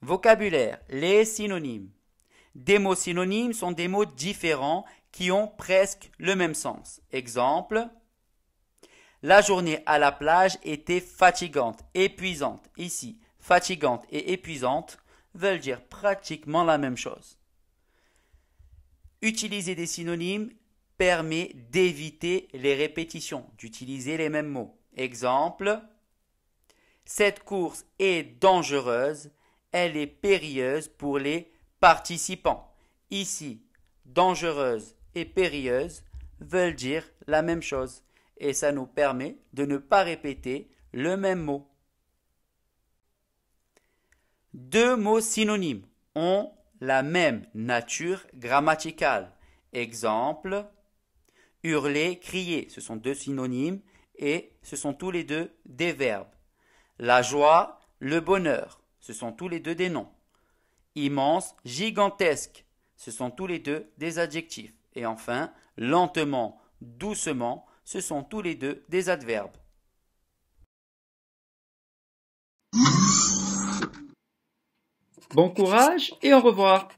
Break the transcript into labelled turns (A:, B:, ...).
A: Vocabulaire. Les synonymes. Des mots synonymes sont des mots différents qui ont presque le même sens. Exemple. La journée à la plage était fatigante, épuisante. Ici, fatigante et épuisante veulent dire pratiquement la même chose. Utiliser des synonymes permet d'éviter les répétitions, d'utiliser les mêmes mots. Exemple, cette course est dangereuse, elle est périlleuse pour les participants. Ici, dangereuse et périlleuse veulent dire la même chose et ça nous permet de ne pas répéter le même mot. Deux mots synonymes ont la même nature grammaticale. Exemple, hurler, crier, ce sont deux synonymes et ce sont tous les deux des verbes. La joie, le bonheur, ce sont tous les deux des noms. Immense, gigantesque, ce sont tous les deux des adjectifs. Et enfin, lentement, doucement, ce sont tous les deux des adverbes. Bon courage et au revoir